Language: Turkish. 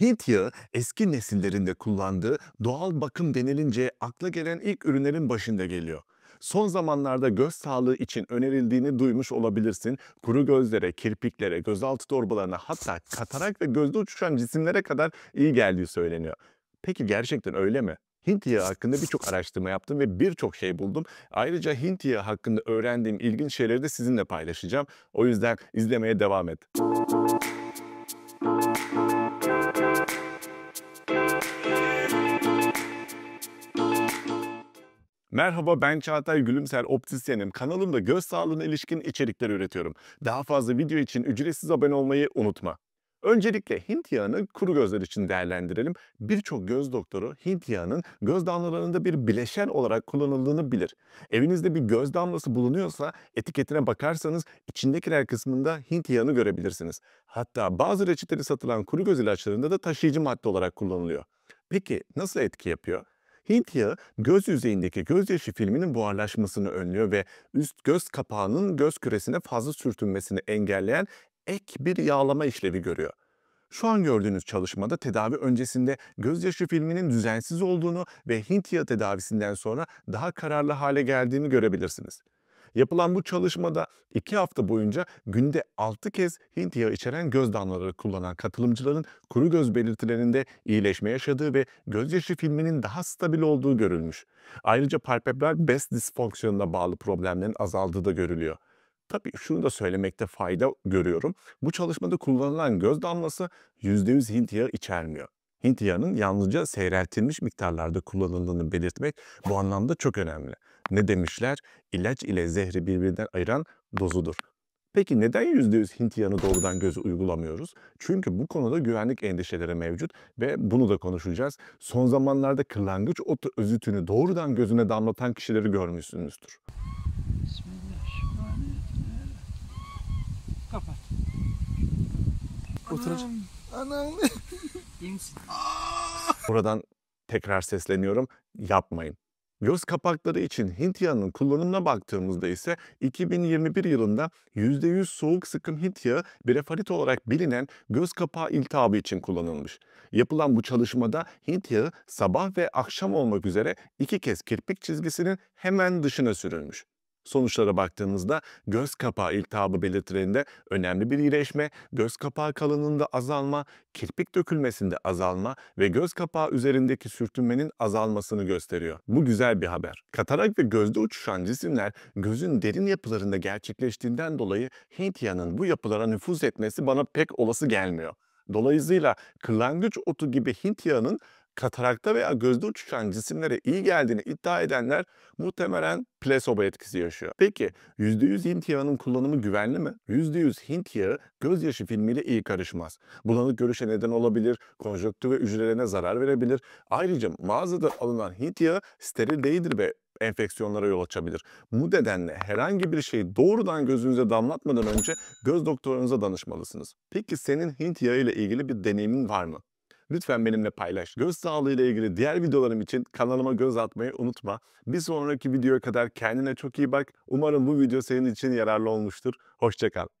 Hint yağı eski nesillerinde kullandığı doğal bakım denilince akla gelen ilk ürünlerin başında geliyor. Son zamanlarda göz sağlığı için önerildiğini duymuş olabilirsin. Kuru gözlere, kirpiklere, gözaltı torbalarına hatta katarak ve gözde uçuşan cisimlere kadar iyi geldiği söyleniyor. Peki gerçekten öyle mi? Hint yağı hakkında birçok araştırma yaptım ve birçok şey buldum. Ayrıca Hint yağı hakkında öğrendiğim ilginç şeyleri de sizinle paylaşacağım. O yüzden izlemeye devam et. Merhaba ben Çağatay Gülümser optisyenim. Kanalımda göz sağlığına ilişkin içerikler üretiyorum. Daha fazla video için ücretsiz abone olmayı unutma. Öncelikle Hint yağını kuru gözler için değerlendirelim. Birçok göz doktoru Hint yağının göz damlalarında bir bileşen olarak kullanıldığını bilir. Evinizde bir göz damlası bulunuyorsa etiketine bakarsanız içindekiler kısmında Hint yağını görebilirsiniz. Hatta bazı reçeteli satılan kuru göz ilaçlarında da taşıyıcı madde olarak kullanılıyor. Peki nasıl etki yapıyor? Hint yağı göz yüzeyindeki gözyaşı filminin buharlaşmasını önlüyor ve üst göz kapağının göz küresine fazla sürtünmesini engelleyen ek bir yağlama işlevi görüyor. Şu an gördüğünüz çalışmada tedavi öncesinde gözyaşı filminin düzensiz olduğunu ve Hint yağı tedavisinden sonra daha kararlı hale geldiğini görebilirsiniz. Yapılan bu çalışmada 2 hafta boyunca günde 6 kez Hint yağı içeren göz damlaları kullanan katılımcıların kuru göz belirtilerinde iyileşme yaşadığı ve gözyaşı filminin daha stabil olduğu görülmüş. Ayrıca palpebral bez disfonksiyonuna bağlı problemlerin azaldığı da görülüyor. Tabii şunu da söylemekte fayda görüyorum. Bu çalışmada kullanılan göz damlası %100 Hint yağı içermiyor. Hint yağının yalnızca seyreltilmiş miktarlarda kullanıldığını belirtmek bu anlamda çok önemli. Ne demişler? İlaç ile zehri birbirinden ayıran dozudur. Peki neden %100 Hint yanı doğrudan gözü uygulamıyoruz? Çünkü bu konuda güvenlik endişeleri mevcut ve bunu da konuşacağız. Son zamanlarda kırlangıç ot özütünü doğrudan gözüne damlatan kişileri görmüşsünüzdür. Kapat. Oturacağım. Anam. Anam. İyi misin? Buradan tekrar sesleniyorum. Yapmayın. Göz kapakları için Hint yağının kullanımına baktığımızda ise 2021 yılında %100 soğuk sıkım Hint yağı blefarit olarak bilinen göz kapağı iltihabı için kullanılmış. Yapılan bu çalışmada Hint yağı sabah ve akşam olmak üzere iki kez kirpik çizgisinin hemen dışına sürülmüş. Sonuçlara baktığımızda göz kapağı iltihabı belirtilerinde önemli bir iyileşme, göz kapağı kalınlığında azalma, kirpik dökülmesinde azalma ve göz kapağı üzerindeki sürtünmenin azalmasını gösteriyor. Bu güzel bir haber. Katarak ve gözde uçuşan cisimler gözün derin yapılarında gerçekleştiğinden dolayı Hintyanın bu yapılara nüfuz etmesi bana pek olası gelmiyor. Dolayısıyla kırlangıç otu gibi Hint yağının katarakta veya gözde uçuşan cisimlere iyi geldiğini iddia edenler muhtemelen plasebo etkisi yaşıyor. Peki %100 Hint yağının kullanımı güvenli mi? %100 Hint yağı gözyaşı filmiyle iyi karışmaz. Bulanık görüşe neden olabilir, konjöktür ve hücrelerine zarar verebilir. Ayrıca mağazada alınan Hint yağı steril değildir ve enfeksiyonlara yol açabilir. Bu nedenle herhangi bir şeyi doğrudan gözünüze damlatmadan önce göz doktorunuza danışmalısınız. Peki senin Hint yağı ile ilgili bir deneyimin var mı? lütfen benimle paylaş. Göz sağlığı ile ilgili diğer videolarım için kanalıma göz atmayı unutma. Bir sonraki videoya kadar kendine çok iyi bak. Umarım bu video senin için yararlı olmuştur. Hoşçakal.